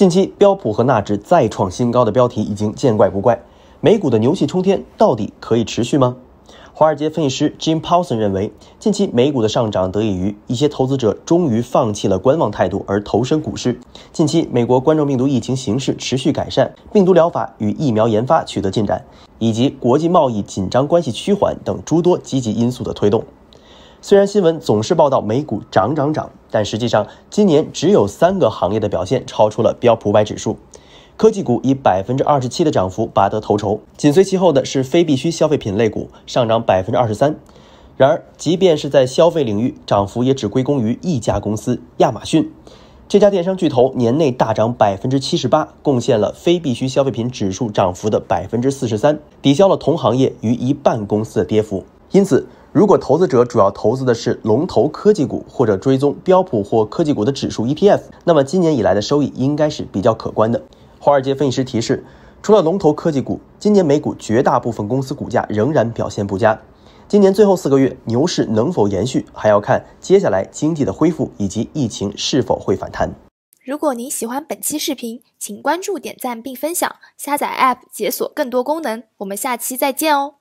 近期标普和纳指再创新高的标题已经见怪不怪，美股的牛气冲天到底可以持续吗？华尔街分析师 Jim Paulson 认为，近期美股的上涨得益于一些投资者终于放弃了观望态度而投身股市。近期美国冠状病毒疫情形势持续改善，病毒疗法与疫苗研发取得进展，以及国际贸易紧张关系趋缓等诸多积极因素的推动。虽然新闻总是报道美股涨涨涨，但实际上今年只有三个行业的表现超出了标普五百指数。科技股以百分之二十七的涨幅拔得头筹，紧随其后的是非必需消费品类股上涨百分之二十三。然而，即便是在消费领域，涨幅也只归功于一家公司——亚马逊。这家电商巨头年内大涨百分之七十八，贡献了非必需消费品指数涨幅的百分之四十三，抵消了同行业逾一半公司的跌幅。因此，如果投资者主要投资的是龙头科技股，或者追踪标普或科技股的指数 ETF，那么今年以来的收益应该是比较可观的。华尔街分析师提示，除了龙头科技股，今年美股绝大部分公司股价仍然表现不佳。今年最后四个月牛市能否延续，还要看接下来经济的恢复以及疫情是否会反弹。如果您喜欢本期视频，请关注、点赞并分享，下载 App 解锁更多功能。我们下期再见哦。